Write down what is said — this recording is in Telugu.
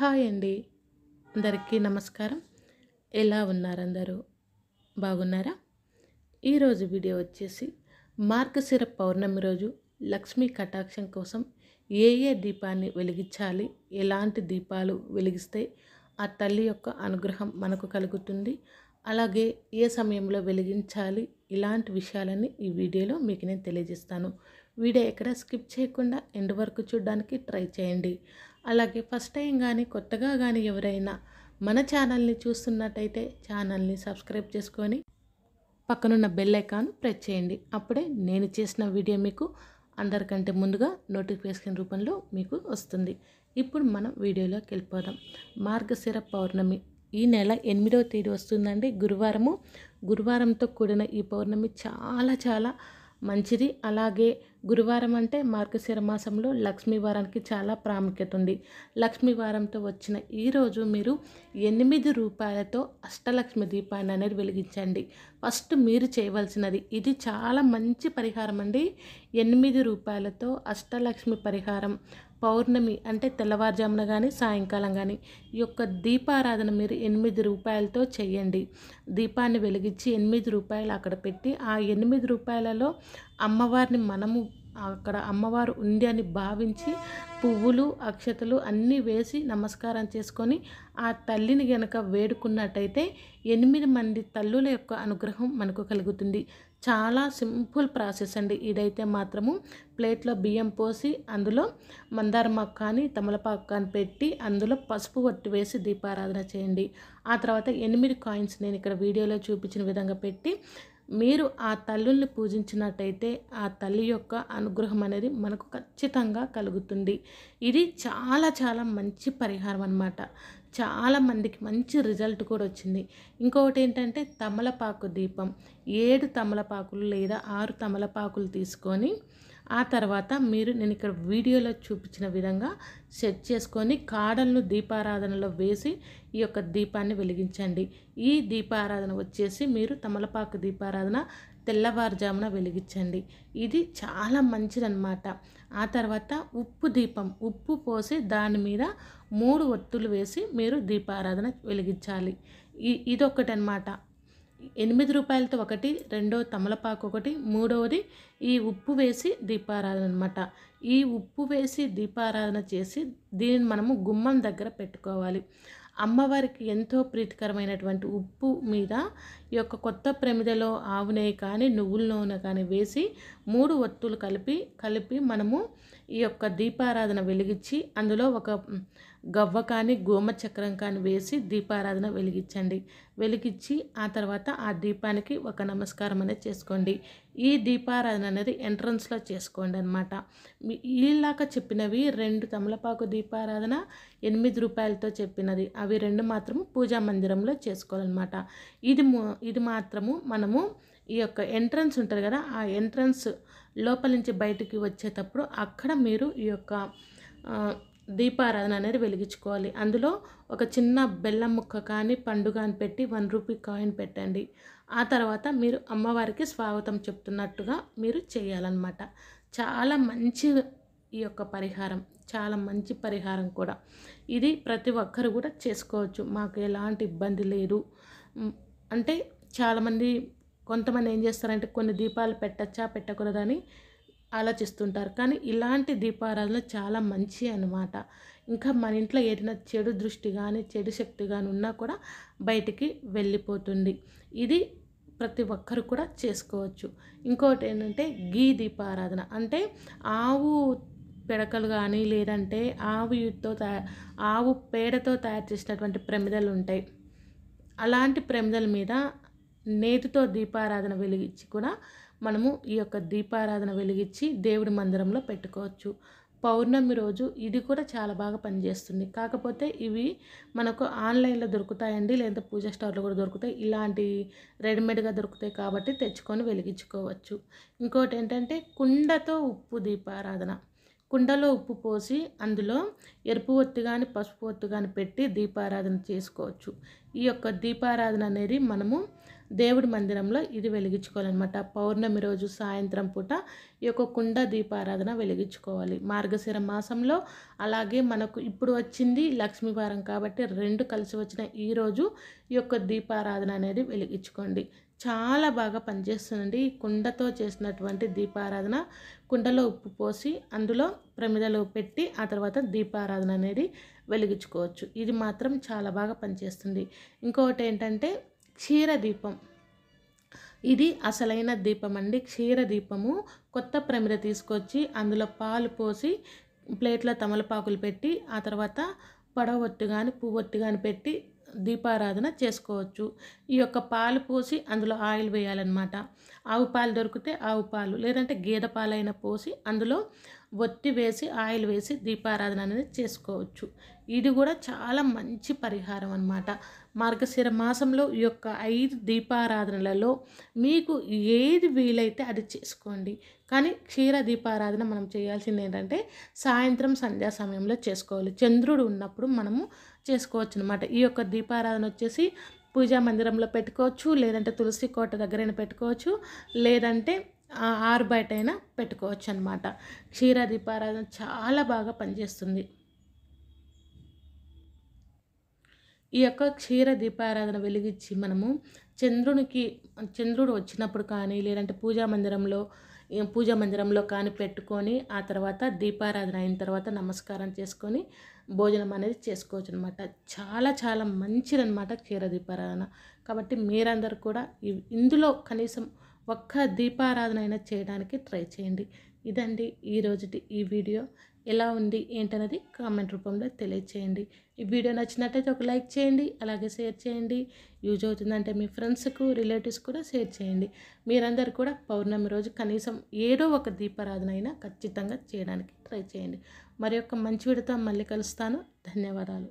హాయ్ అండి అందరికీ నమస్కారం ఎలా ఉన్నారు అందరూ బాగున్నారా ఈరోజు వీడియో వచ్చేసి మార్గశిర పౌర్ణమి రోజు లక్ష్మీ కటాక్షం కోసం ఏ ఏ దీపాన్ని వెలిగించాలి ఎలాంటి దీపాలు వెలిగిస్తే ఆ తల్లి యొక్క అనుగ్రహం మనకు కలుగుతుంది అలాగే ఏ సమయంలో వెలిగించాలి ఇలాంటి విషయాలన్నీ ఈ వీడియోలో మీకు నేను తెలియజేస్తాను వీడియో ఎక్కడ స్కిప్ చేయకుండా ఎండ్ వరకు చూడడానికి ట్రై చేయండి అలాగే ఫస్ట్ టైం కానీ కొత్తగా కానీ ఎవరైనా మన ఛానల్ని చూస్తున్నట్టయితే ఛానల్ని సబ్స్క్రైబ్ చేసుకొని పక్కనున్న బెల్ ఐకాన్ ప్రెస్ చేయండి అప్పుడే నేను చేసిన వీడియో మీకు అందరికంటే ముందుగా నోటిఫికేషన్ రూపంలో మీకు వస్తుంది ఇప్పుడు మనం వీడియోలోకి వెళ్ళిపోదాం మార్గశిర పౌర్ణమి ఈ నెల ఎనిమిదవ తేదీ వస్తుందండి గురువారము గురువారంతో కూడిన ఈ పౌర్ణమి చాలా చాలా మంచిది అలాగే గురువారం అంటే మార్గశిర మాసంలో లక్ష్మీవారానికి చాలా ప్రాముఖ్యత ఉంది లక్ష్మీవారంతో వచ్చిన ఈరోజు మీరు ఎనిమిది రూపాయలతో అష్టలక్ష్మి దీపాన్ని అనేది వెలిగించండి ఫస్ట్ మీరు చేయవలసినది ఇది చాలా మంచి పరిహారం అండి ఎనిమిది రూపాయలతో అష్టలక్ష్మి పరిహారం పౌర్ణమి అంటే తెల్లవారుజామున కానీ సాయంకాలం కానీ ఈ యొక్క దీపారాధన మీరు ఎనిమిది రూపాయలతో చేయండి దీపాన్ని వెలిగించి ఎనిమిది రూపాయలు అక్కడ పెట్టి ఆ ఎనిమిది రూపాయలలో అమ్మవారిని మనము అక్కడ అమ్మవారు ఉంది అని భావించి పువ్వులు అక్షతలు అన్నీ వేసి నమస్కారం చేసుకొని ఆ తల్లిని గనక వేడుకున్నట్టయితే ఎనిమిది మంది తల్లుల యొక్క అనుగ్రహం మనకు కలుగుతుంది చాలా సింపుల్ ప్రాసెస్ అండి ఇదైతే మాత్రము ప్లేట్లో బియ్యం పోసి అందులో మందార మందారమాకు కానీ తమలపాకు కానీ పెట్టి అందులో పసుపు ఒట్టి వేసి దీపారాధన చేయండి ఆ తర్వాత ఎనిమిది కాయిన్స్ నేను ఇక్కడ వీడియోలో చూపించిన విధంగా పెట్టి మీరు ఆ తల్లుల్ని పూజించినట్టయితే ఆ తల్లి యొక్క అనుగ్రహం అనేది మనకు ఖచ్చితంగా కలుగుతుంది ఇది చాలా చాలా మంచి పరిహారం అనమాట చాలా మందికి మంచి రిజల్ట్ కూడా వచ్చింది ఇంకొకటి ఏంటంటే తమలపాకు దీపం ఏడు తమలపాకులు లేదా ఆరు తమలపాకులు తీసుకొని ఆ తర్వాత మీరు నేను ఇక్కడ వీడియోలో చూపించిన విధంగా సెట్ చేసుకొని కాడలను దీపారాధనలో వేసి ఈ యొక్క దీపాన్ని వెలిగించండి ఈ దీపారాధన వచ్చేసి మీరు తమలపాకు దీపారాధన తెల్లవారుజామున వెలిగించండి ఇది చాలా మంచిదన్నమాట ఆ తర్వాత ఉప్పు దీపం ఉప్పు పోసి దాని మీద మూడు ఒత్తులు వేసి మీరు దీపారాధన వెలిగించాలి ఇదొకటి అనమాట ఎనిమిది రూపాయలతో ఒకటి రెండో తమలపాకు ఒకటి మూడవది ఈ ఉప్పు వేసి దీపారాధన అనమాట ఈ ఉప్పు వేసి దీపారాధన చేసి దీనిని మనము గుమ్మం దగ్గర పెట్టుకోవాలి అమ్మవారికి ఎంతో ప్రీతికరమైనటువంటి ఉప్పు మీద ఈ యొక్క కొత్త ప్రమిదలో ఆవు నెయ్యి కానీ నువ్వుల నూనె కానీ వేసి మూడు ఒత్తులు కలిపి కలిపి మనము ఈ యొక్క దీపారాధన వెలిగించి అందులో ఒక గవ్వ కానీ గోమ చక్రం కానీ వేసి దీపారాధన వెలిగించండి వెలిగించి ఆ తర్వాత ఆ దీపానికి ఒక నమస్కారం అనేది చేసుకోండి ఈ దీపారాధన అనేది ఎంట్రన్స్లో చేసుకోండి అనమాట ఇలాగా చెప్పినవి రెండు తమలపాకు దీపారాధన ఎనిమిది రూపాయలతో చెప్పినది అవి రెండు మాత్రము పూజా మందిరంలో చేసుకోవాలన్నమాట ఇది ఇది మాత్రము మనము ఈ యొక్క ఎంట్రన్స్ ఉంటుంది కదా ఆ ఎంట్రన్స్ లోపల నుంచి బయటికి వచ్చేటప్పుడు అక్కడ మీరు ఈ యొక్క దీపారాధన అనేది వెలిగించుకోవాలి అందులో ఒక చిన్న బెల్లం ముక్క కానీ పండుగ అని పెట్టి వన్ రూపీ కాయిన్ పెట్టండి ఆ తర్వాత మీరు అమ్మవారికి స్వాగతం చెప్తున్నట్టుగా మీరు చేయాలన్నమాట చాలా మంచి ఈ యొక్క పరిహారం చాలా మంచి పరిహారం కూడా ఇది ప్రతి ఒక్కరు కూడా చేసుకోవచ్చు మాకు ఎలాంటి ఇబ్బంది లేదు అంటే చాలామంది కొంతమంది ఏం చేస్తారంటే కొన్ని దీపాలు పెట్టచ్చా పెట్టకూడదని ఆలోచిస్తుంటారు కానీ ఇలాంటి దీపారాధన చాలా మంచి అనమాట ఇంకా మన ఇంట్లో ఏదైనా చెడు దృష్టి కానీ చెడు శక్తి కానీ ఉన్నా కూడా బయటికి వెళ్ళిపోతుంది ఇది ప్రతి ఒక్కరు కూడా చేసుకోవచ్చు ఇంకోటి ఏంటంటే గీ దీపారాధన అంటే ఆవు పిడకలు కానీ లేదంటే ఆవుతో తయ తయారు ఆవు పేడతో తయారు చేసినటువంటి ప్రమిదలు ఉంటాయి అలాంటి ప్రమిదల మీద నేతితో దీపారాధన వెలిగించి కూడా మనము ఈ యొక్క దీపారాధన వెలిగించి దేవుడి మందిరంలో పెట్టుకోవచ్చు పౌర్ణమి రోజు ఇది కూడా చాలా బాగా పనిచేస్తుంది కాకపోతే ఇవి మనకు ఆన్లైన్లో దొరుకుతాయండి లేదా పూజ స్టోర్లో కూడా దొరుకుతాయి ఇలాంటి రెడీమేడ్గా దొరుకుతాయి కాబట్టి తెచ్చుకొని వెలిగించుకోవచ్చు ఇంకోటి ఏంటంటే కుండతో ఉప్పు దీపారాధన కుండలో ఉప్పు పోసి అందులో ఎరుపు ఒత్తి కానీ పసుపు ఒత్తి కానీ పెట్టి దీపారాధన చేసుకోవచ్చు ఈ యొక్క దీపారాధన అనేది మనము దేవుడి మందిరంలో ఇది వెలిగించుకోవాలన్నమాట పౌర్ణమి రోజు సాయంత్రం పూట ఈ యొక్క కుండ దీపారాధన వెలిగించుకోవాలి మార్గశిర మాసంలో అలాగే మనకు ఇప్పుడు వచ్చింది లక్ష్మీవారం కాబట్టి రెండు కలిసి వచ్చిన ఈరోజు ఈ యొక్క దీపారాధన అనేది వెలిగించుకోండి చాలా బాగా పనిచేస్తుందండి కుండతో చేసినటువంటి దీపారాధన కుండలో ఉప్పు పోసి అందులో ప్రమిదలో పెట్టి ఆ తర్వాత దీపారాధన అనేది వెలిగించుకోవచ్చు ఇది మాత్రం చాలా బాగా పనిచేస్తుంది ఇంకొకటి ఏంటంటే క్షీరదీపం ఇది అసలైన దీపం అండి క్షీరదీపము కొత్త ప్రమిద తీసుకొచ్చి అందులో పాలు పోసి ప్లేట్లో తమలపాకులు పెట్టి ఆ తర్వాత పొడవొత్తి కానీ ఒట్టి కానీ పెట్టి దీపారాధన చేసుకోవచ్చు ఈ యొక్క పాలు పోసి అందులో ఆయిల్ వేయాలన్నమాట ఆవు పాలు దొరికితే ఆవు పాలు లేదంటే గేదె పాలైనా పోసి అందులో ఒత్తి వేసి ఆయిల్ వేసి దీపారాధన అనేది చేసుకోవచ్చు ఇది కూడా చాలా మంచి పరిహారం అనమాట మార్గశిర మాసంలో ఈ యొక్క ఐదు దీపారాధనలలో మీకు ఏది వీలైతే అది చేసుకోండి కానీ క్షీర దీపారాధన మనం చేయాల్సింది ఏంటంటే సాయంత్రం సంధ్యా సమయంలో చేసుకోవాలి చంద్రుడు ఉన్నప్పుడు మనము చేసుకోవచ్చు అనమాట ఈ యొక్క దీపారాధన వచ్చేసి పూజా మందిరంలో పెట్టుకోవచ్చు లేదంటే తులసి కోట దగ్గరైనా పెట్టుకోవచ్చు లేదంటే ఆరు అయినా పెట్టుకోవచ్చు అనమాట క్షీర దీపారాధన చాలా బాగా పనిచేస్తుంది ఈ యొక్క క్షీర దీపారాధన వెలిగించి మనము చంద్రునికి చంద్రుడు వచ్చినప్పుడు కానీ లేదంటే పూజా మందిరంలో పూజా మందిరంలో కానీ పెట్టుకొని ఆ తర్వాత దీపారాధన అయిన తర్వాత నమస్కారం చేసుకొని భోజనం అనేది చేసుకోవచ్చు అనమాట చాలా చాలా మంచిదనమాట క్షీర దీపారాధన కాబట్టి మీరందరూ కూడా ఇందులో కనీసం ఒక్క దీపారాధన అయినా చేయడానికి ట్రై చేయండి ఇదండి ఈరోజుటి ఈ వీడియో ఎలా ఉంది ఏంటన్నది కామెంట్ రూపంలో తెలియచేయండి ఈ వీడియో నచ్చినట్టయితే ఒక లైక్ చేయండి అలాగే షేర్ చేయండి యూజ్ అవుతుందంటే మీ ఫ్రెండ్స్కు రిలేటివ్స్ కూడా షేర్ చేయండి మీరందరూ కూడా పౌర్ణమి రోజు కనీసం ఏదో ఒక దీపారాధన అయినా ఖచ్చితంగా చేయడానికి ట్రై చేయండి మరి మంచి వీడితో మళ్ళీ కలుస్తాను ధన్యవాదాలు